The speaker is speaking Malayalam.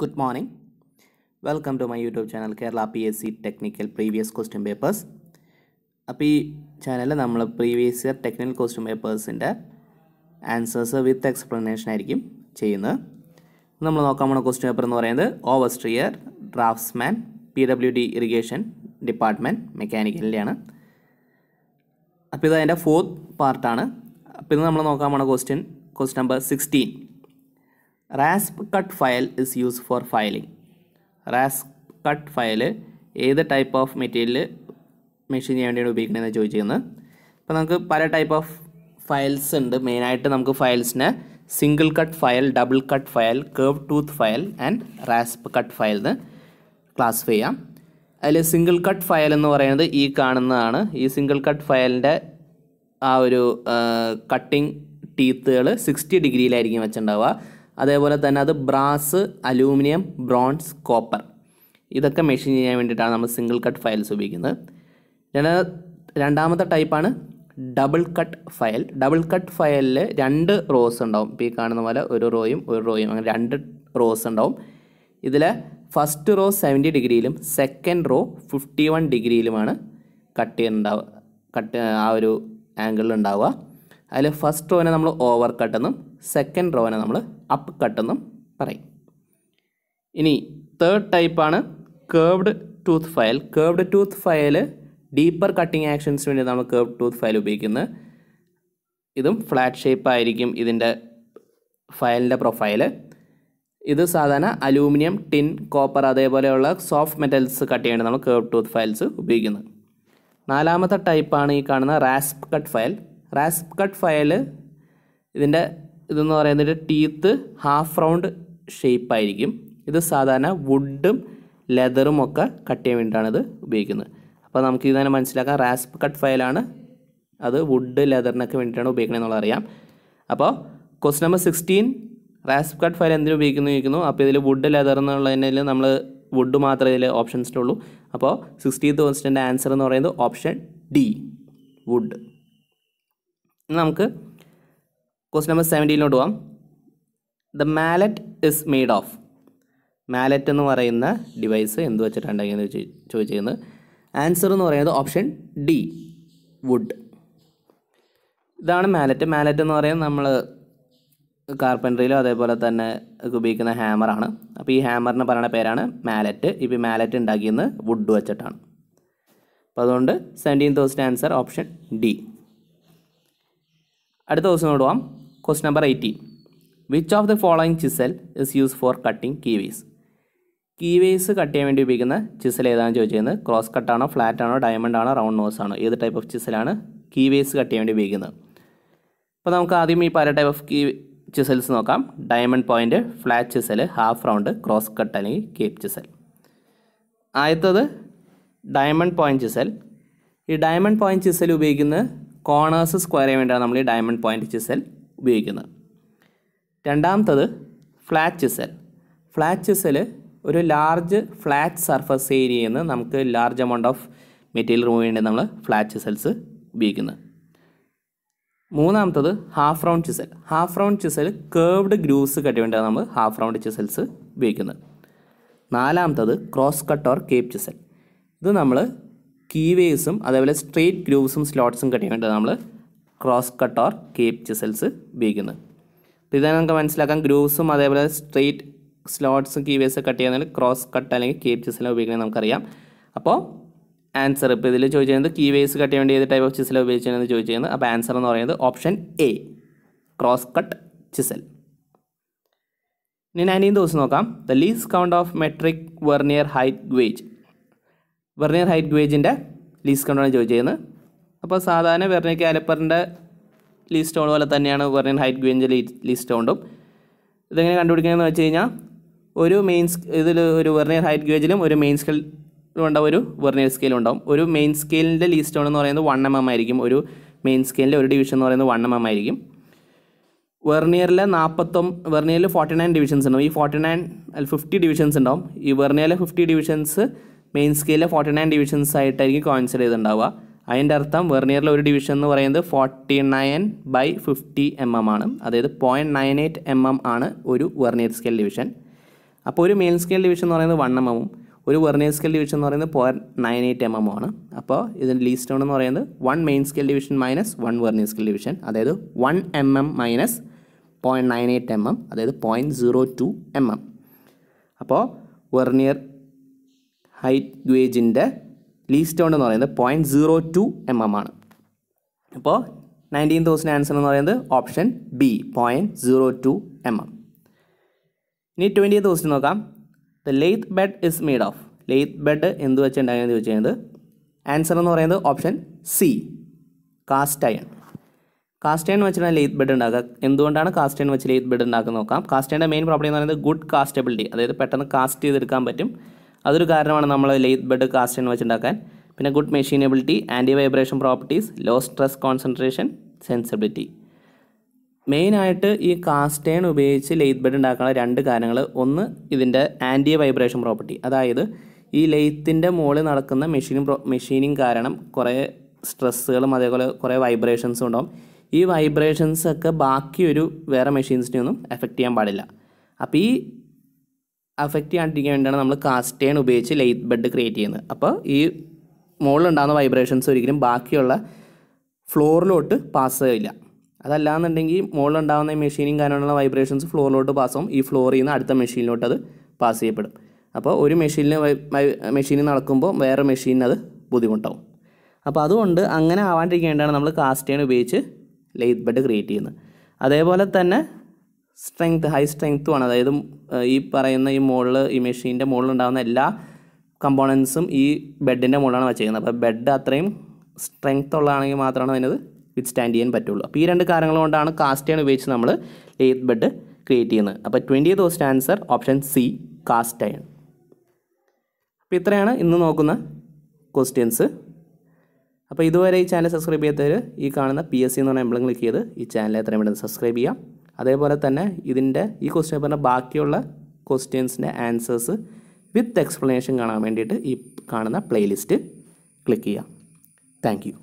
Good morning welcome to my YouTube channel Kerala P S C technical previous question papers അപ്പോൾ ഈ ചാനലിൽ നമ്മൾ പ്രീവിയസ് ഇയർ ടെക്നിക്കൽ ക്വസ്റ്റ്യൻ പേപ്പേഴ്സിൻ്റെ ആൻസേഴ്സ് വിത്ത് എക്സ്പ്ലനേഷൻ ആയിരിക്കും ചെയ്യുന്നത് നമ്മൾ നോക്കാൻ പോകുന്ന ക്വസ്റ്റ്യൻ പേപ്പർ എന്ന് പറയുന്നത് overseer draftsman P W D irrigation department മെക്കാനിക്കലിൻ്റെയാണ് അപ്പോൾ ഇത് അതിൻ്റെ ഫോർത്ത് പാർട്ടാണ് അപ്പോൾ ഇത് നമ്മൾ നോക്കാൻ പോകുന്ന question question number sixteen rasp cut file is use for filing rasp cut file ഏത് ടൈപ്പ് ഓഫ് മെറ്റീരിയൽ മെഷീൻ ചെയ്യാൻ വേണ്ടിയാണ് ഉപയോഗിക്കുന്നതെന്ന് ചോദിച്ചിരുന്നത് അപ്പോൾ നമുക്ക് പല ടൈപ്പ് ഓഫ് ഫയൽസ് ഉണ്ട് മെയിനായിട്ട് നമുക്ക് ഫയൽസിന് single cut file double cut file curve tooth file and rasp cut file എന്ന് ക്ലാസിഫൈ ചെയ്യാം അതിൽ സിംഗിൾ കട്ട് ഫയൽ എന്ന് പറയുന്നത് ഈ കാണുന്നതാണ് ഈ സിംഗിൾ കട്ട് ഫയലിൻ്റെ ആ ഒരു കട്ടിങ് ടീത്തുകൾ സിക്സ്റ്റി ഡിഗ്രിയിലായിരിക്കും വെച്ചിട്ടുണ്ടാവുക അതേപോലെ തന്നെ അത് ബ്രാസ് അലൂമിനിയം ബ്രോൺസ് കോപ്പർ ഇതൊക്കെ മെഷീൻ ചെയ്യാൻ വേണ്ടിയിട്ടാണ് നമ്മൾ സിംഗിൾ കട്ട് ഫയൽസ് ഉപയോഗിക്കുന്നത് രണ്ടാ രണ്ടാമത്തെ ടൈപ്പാണ് double cut file double cut ഫയലിൽ രണ്ട് റോസ് ഉണ്ടാവും ഇപ്പോൾ ഈ കാണുന്ന പോലെ ഒരു റോയും ഒരു റോയും അങ്ങനെ രണ്ട് റോസ് ഉണ്ടാവും ഇതിൽ ഫസ്റ്റ് റോ സെവൻറ്റി ഡിഗ്രിയിലും സെക്കൻഡ് റോ ഫിഫ്റ്റി വൺ ഡിഗ്രിയിലുമാണ് കട്ട് ചെയ്യുന്നുണ്ടാവുക കട്ട് ആ ഒരു ആംഗിളിൽ ഉണ്ടാവുക അതിൽ ഫസ്റ്റ് റോനെ നമ്മൾ ഓവർ കട്ടെന്നും സെക്കൻഡ് റോനെ നമ്മൾ അപ്പ് കട്ടെന്നും പറയും ഇനി തേർഡ് ടൈപ്പാണ് curved tooth file curved tooth file deeper cutting ആക്ഷൻസിന് വേണ്ടി നമ്മൾ കേർവ് ടൂത്ത് ഫയൽ ഉപയോഗിക്കുന്നത് ഇതും ഫ്ലാറ്റ് ഷേപ്പ് ആയിരിക്കും ഇതിൻ്റെ ഫയലിൻ്റെ പ്രൊഫൈൽ ഇത് സാധാരണ അലൂമിനിയം ടിൻ കോപ്പർ അതേപോലെയുള്ള സോഫ്റ്റ് മെറ്റൽസ് കട്ട് ചെയ്യാണ് നമ്മൾ കേർവ് ടൂത്ത് ഫയൽസ് ഉപയോഗിക്കുന്നത് നാലാമത്തെ ടൈപ്പാണ് ഈ കാണുന്ന rasp cut file rasp cut file ഇതിൻ്റെ ഇതെന്ന് പറയുന്നത് ടീത്ത് ഹാഫ് റൗണ്ട് ഷേപ്പ് ആയിരിക്കും ഇത് സാധാരണ വുഡും ലെതറും ഒക്കെ കട്ട് ചെയ്യാൻ വേണ്ടിയിട്ടാണ് ഇത് ഉപയോഗിക്കുന്നത് അപ്പോൾ നമുക്ക് ഇത് തന്നെ മനസ്സിലാക്കാം റാസ്പ് കട്ട് ഫയലാണ് അത് വുഡ് ലെതറിനൊക്കെ വേണ്ടിയിട്ടാണ് ഉപയോഗിക്കുന്നത് എന്നുള്ളറിയാം അപ്പോൾ quest number sixteen rasp cut file എന്തിനു ഉപയോഗിക്കുന്നു ചോദിക്കുന്നു അപ്പോൾ ഇതിൽ വുഡ് ലെതർ എന്നുള്ളതിൽ നമ്മൾ വുഡ് മാത്രമേ ഇതിൽ ഓപ്ഷൻസിലുള്ളൂ അപ്പോൾ സിക്സ്റ്റീത്ത് ക്വസ്റ്റിൻ്റെ ആൻസർ എന്ന് പറയുന്നത് ഓപ്ഷൻ ഡി വുഡ് നമുക്ക് ക്വസ്റ്റ് നമ്പർ സെവൻറ്റീനിലോട്ട് പോവാം the mallet is made of mallet എന്ന് പറയുന്ന ഡിവൈസ് എന്ത് വെച്ചിട്ടാണ് ഉണ്ടാക്കിയെന്ന് ചോദിച്ചിരിക്കുന്നത് ആൻസർ എന്ന് പറയുന്നത് ഓപ്ഷൻ ഡി വുഡ് ഇതാണ് മാലറ്റ് മാലറ്റ് എന്ന് പറയുന്നത് നമ്മൾ കാർപ്പൻട്രിയിലും അതേപോലെ തന്നെ ഉപയോഗിക്കുന്ന ഹാമറാണ് അപ്പോൾ ഈ ഹാമറിന് പറയുന്ന പേരാണ് മാലറ്റ് ഇപ്പോൾ മാലറ്റ് ഉണ്ടാക്കിയെന്ന് വുഡ് വെച്ചിട്ടാണ് അപ്പോൾ അതുകൊണ്ട് seventeen thousand answer option D അടുത്ത ദിവസം നോടുവാം Question number 18. Which of the following chisel is used for cutting kiwis? Keyways cut ചെയ്യാൻ വേണ്ടി ഉപയോഗിക്കുന്ന ചിസൽ ഏതാണെന്ന് ചോദിച്ചിരിക്കുന്നത് ക്രോസ് കട്ടാണോ ഫ്ലാറ്റ് ആണോ ഡയമണ്ട് ആണോ റൗണ്ട് നോസ് ആണോ ഏത് ടൈപ്പ് ഓഫ് ചിസലാണ് കീവേസ് കട്ട് ചെയ്യാൻ വേണ്ടി ഉപയോഗിക്കുന്നത് അപ്പോൾ നമുക്ക് ആദ്യം ഈ പല ടൈപ്പ് ഓഫ് കീ ചിസൽസ് നോക്കാം diamond point flat chisel half round cross cut അല്ലെങ്കിൽ കേപ്പ് ചിസൽ ആദ്യത്തത് ഡയമണ്ട് പോയിന്റ് ചിസൽ ഈ ഡയമണ്ട് പോയിന്റ് ചിസൽ ഉപയോഗിക്കുന്നത് കോണേഴ്സ് സ്ക്വയർ ചെയ്യാൻ വേണ്ടിയാണ് നമ്മൾ ഈ ഡയമണ്ട് പോയിന്റ് ചിസൽ ഉപയോഗിക്കുന്നത് രണ്ടാമത്തത് ഫ്ലാറ്റ് ചിസൽ ഫ്ലാറ്റ് ചിസൽ ഒരു ലാർജ് ഫ്ലാറ്റ് സർഫസ് ഏരിയയിൽ നിന്ന് നമുക്ക് large amount of material remove ചെയ്യേണ്ടി നമ്മൾ ഫ്ലാറ്റ് ചിസൽസ് ഉപയോഗിക്കുന്നത് മൂന്നാമത്തത് half round chisel half round chisel curved grooves cut വേണ്ടിയാണ് നമ്മൾ ഹാഫ് റൗണ്ട് ചിസൽസ് ഉപയോഗിക്കുന്നത് നാലാമത്തത് cross cut or cape chisel ഇത് നമ്മൾ കീവേസും അതേപോലെ സ്ട്രെയിറ്റ് ഗ്രൂവ്സും സ്ലോട്ട്സും കട്ട് ചെയ്യേണ്ടത് നമ്മൾ cross cut or cape chisels ഉപയോഗിക്കുന്നത് അപ്പോൾ ഇതാണ് നമുക്ക് മനസ്സിലാക്കാം ഗ്രൂവ്സും അതേപോലെ സ്ട്രെയിറ്റ് സ്ലോട്ട്സും കീവേസും കട്ട് ചെയ്യുന്നതിൽ ക്രോസ് കട്ട് അല്ലെങ്കിൽ കേപ്പ് ചിസലാണ് ഉപയോഗിക്കുന്നത് നമുക്കറിയാം അപ്പോൾ ആൻസർ ഇപ്പോൾ ഇതിൽ ചോദിച്ചിരുന്നത് കീവേസ് കട്ട് ചെയ്യാൻ വേണ്ടി ഏത് ടൈപ്പ് ഓഫ് ചിസലാണ് ഉപയോഗിച്ചതെന്ന് ചോദിച്ചിരുന്നത് അപ്പോൾ ആൻസർ എന്ന് പറയുന്നത് option A cross cut chisel ഇനി നയൻറ്റീൻ ദിവസം നോക്കാം the least count of metric vernier height gauge vernier height ഗ്വേജിൻ്റെ ലീസ് കൗണ്ടാണ് ചോദിച്ചിരുന്നത് അപ്പോൾ സാധാരണ വെർണി കാലിപ്പറിൻ്റെ ലീസ്റ്റ് സ്റ്റോൺ പോലെ തന്നെയാണ് വെർണിൻ ഹൈറ്റ് ലീ ലീസ്റ്റ് സ്റ്റോണും ഇതെങ്ങനെ കണ്ടുപിടിക്കണമെന്ന് വെച്ച് കഴിഞ്ഞാൽ ഒരു മെയിൻ ഇതിൽ ഒരു വെർണിയർ ഹൈറ്റ് ഗേജിലും ഒരു മെയിൻ സ്കെൽ ഉണ്ടാവും ഒരു വെർണിയർ സ്കെയിലും ഉണ്ടാവും ഒരു മെയിൻ സ്കെയിലിൻ്റെ ലീസ്റ്റ് സ്റ്റോൺ എന്ന് പറയുന്നത് വൺ എം എം ആയിരിക്കും ഒരു മെയിൻ സ്കെയിലിൻ്റെ ഒരു ഡിവിഷൻ എന്ന് പറയുന്നത് വൺ എം എം ആയിരിക്കും വെർണിയറിലെ നാൽപ്പത്തൊം വെർണിയറിൽ ഫോർട്ടി നയൻ ഡിവിഷൻസ് ഉണ്ടാവും ഈ ഫോർട്ടി നയൻ അല്ല ഫിഫ്റ്റി ഡിവിഷൻസ് ഉണ്ടാവും ഈ വെർണിയറിലെ ഫിഫ്റ്റി ഡിവിഷൻസ് മെയിൻ സ്കെയിലെ ഫോർട്ടി നയൻ ഡിവിഷൻസ് ആയിട്ടായിരിക്കും കോൺസിഡർ ചെയ്തിട്ടുണ്ടാവുക അതിൻ്റെ അർത്ഥം വെർണിയറിലെ ഒരു ഡിവിഷൻ എന്ന് പറയുന്നത് forty nine by fifty M M ആണ് അതായത് point nine eight M M ആണ് ഒരു വെർണിയർ സ്കെയിൽ ഡിവിഷൻ അപ്പോൾ ഒരു മെയിൻ സ്കെയിൽ ഡിവിഷൻ എന്ന് പറയുന്നത് വൺ എം എമ്മും ഒരു വെർണിയർ സ്കെയിൽ ഡിവിഷൻ എന്ന് പറയുന്നത് point nine eight M M ആണ് അപ്പോൾ ഇതിൻ്റെ ലീസ്റ്റ് എന്ന് പറയുന്നത് one main scale division minus one vernier scale division അതായത് one M M minus point nine eight M M അതായത് point zero two M M അപ്പോൾ വെർണിയർ ഹൈറ്റ് ഗേജിൻ്റെ ലീസ്റ്റ് സ്റ്റോൺ എന്ന് പറയുന്നത് point zero two M M ആണ് അപ്പോൾ നയൻറ്റീൻ തൗസൻഡ് ആൻസർ എന്ന് പറയുന്നത് option B point zero two M M ഇനി ട്വൻറ്റി തൗസൻഡ് നോക്കാം the lathe bed is made of lathe bed എന്ത് വെച്ചുണ്ടായെന്ന് ചോദിച്ചു കഴിഞ്ഞത് ആൻസർ എന്ന് പറയുന്നത് option C cast iron cast iron വെച്ചിട്ടാണ് ലെയ്ത്ത് ബെഡ് ഉണ്ടാക്കുക എന്തുകൊണ്ടാണ് കാസ്റ്റ് അയൺ വെച്ച് ലെയ്ത്ത് ബെഡ് ഉണ്ടാക്കുക നോക്കാം കാസ്റ്റ് അയണിൻ്റെ മെയിൻ പ്രോപ്പർട്ടി എന്ന് പറയുന്നത് ഗുഡ് കാസ്റ്റബിലിറ്റി അതായത് പെട്ടെന്ന് കാസ്റ്റ് ചെയ്തെടുക്കാൻ പറ്റും അതൊരു കാരണമാണ് നമ്മൾ ലെയ്ത്ത് ബെഡ് കാസ്റ്റൻ വെച്ചുണ്ടാക്കാൻ പിന്നെ good machinability anti vibration properties low stress concentration sensibility മെയിനായിട്ട് ഈ കാസ്റ്റേൺ ഉപയോഗിച്ച് ലെയ്ത്ത് ബെഡ് ഉണ്ടാക്കാനുള്ള രണ്ട് കാര്യങ്ങൾ ഒന്ന് ഇതിൻ്റെ ആൻറ്റി വൈബ്രേഷൻ പ്രോപ്പർട്ടി അതായത് ഈ ലെയ്ത്തിൻ്റെ മുകളിൽ നടക്കുന്ന മെഷീനിങ് മെഷീനിങ് കാരണം കുറേ സ്ട്രെസ്സുകളും അതേപോലെ കുറേ വൈബ്രേഷൻസും ഉണ്ടാവും ഈ വൈബ്രേഷൻസ് ഒക്കെ ബാക്കിയൊരു വേറെ മെഷീൻസിനെയൊന്നും എഫക്റ്റ് ചെയ്യാൻ പാടില്ല അപ്പോൾ ഈ അഫക്റ്റ് ചെയ്യാണ്ടിരിക്കാൻ വേണ്ടിയാണ് നമ്മൾ കാസ്റ്റേൺ ഉപയോഗിച്ച് ലൈറ്റ് ബെഡ് ക്രിയേറ്റ് ചെയ്യുന്നത് അപ്പോൾ ഈ മുകളിലുണ്ടാകുന്ന വൈബ്രേഷൻസ് ഒരിക്കലും ബാക്കിയുള്ള ഫ്ലോറിലോട്ട് പാസ് ചെയ്യില്ല അതല്ലാന്നുണ്ടെങ്കിൽ മുകളിലുണ്ടാകുന്ന മെഷീനും കാരണമുള്ള വൈബ്രേഷൻസ് ഫ്ലോറിലോട്ട് പാസ്സാവും ഈ ഫ്ലോറിൽ നിന്ന് അടുത്ത മെഷീനിലോട്ട് അത് പാസ് ചെയ്യപ്പെടും അപ്പോൾ ഒരു മെഷീനിൽ മെഷീനിൽ നടക്കുമ്പോൾ വേറെ മെഷീനിന് അത് ബുദ്ധിമുട്ടാവും അപ്പോൾ അതുകൊണ്ട് അങ്ങനെ ആവാണ്ടിരിക്കേണ്ടാണ് നമ്മൾ കാസ്റ്റേൺ ഉപയോഗിച്ച് ലൈറ്റ് ബെഡ് ക്രിയേറ്റ് ചെയ്യുന്നത് അതേപോലെ തന്നെ സ്ട്രെങ്ത് ഹൈ സ്ട്രെങ്ത്തുമാണ് അതായത് ഈ പറയുന്ന ഈ മുകളിൽ ഈ മെഷീൻ്റെ മുകളിൽ ഉണ്ടാകുന്ന എല്ലാ കമ്പോണൻസും ഈ ബെഡിൻ്റെ മുകളിലാണ് വച്ചേക്കുന്നത് അപ്പോൾ ബെഡ് അത്രയും സ്ട്രെങ്ത് ഉള്ളതാണെങ്കിൽ മാത്രമാണ് അതിനത് വിത്ത് സ്റ്റാൻഡ് ചെയ്യാൻ പറ്റുള്ളൂ അപ്പോൾ ഈ രണ്ട് കാര്യങ്ങൾ കൊണ്ടാണ് കാസ്റ്റേൺ ഉപയോഗിച്ച് നമ്മൾ ലേത്ത് ബെഡ് ക്രിയേറ്റ് ചെയ്യുന്നത് അപ്പോൾ ട്വൻറ്റി ദിവസത്തെ answer option C cast iron അപ്പോൾ ഇത്രയാണ് ഇന്ന് നോക്കുന്ന ക്വസ്റ്റ്യൻസ് അപ്പോൾ ഇതുവരെ ഈ ചാനൽ സബ്സ്ക്രൈബ് ചെയ്യാത്തവർ ഈ കാണുന്ന പി എസ് സി എന്ന് പറഞ്ഞ എംബ്ലം ക്ലിക്ക് ചെയ്ത് ഈ ചാനൽ എത്രയും പെട്ടെന്ന് സബ്സ്ക്രൈബ് ചെയ്യാം അതേപോലെ തന്നെ ഇതിൻ്റെ ഈ ക്വസ്റ്റ്യൻ പേപ്പറിൻ്റെ ബാക്കിയുള്ള ക്വസ്റ്റ്യൻസിൻ്റെ ആൻസേഴ്സ് വിത്ത് എക്സ്പ്ലനേഷൻ കാണാൻ വേണ്ടിയിട്ട് ഈ കാണുന്ന പ്ലേലിസ്റ്റ് ക്ലിക്ക് ചെയ്യുക താങ്ക്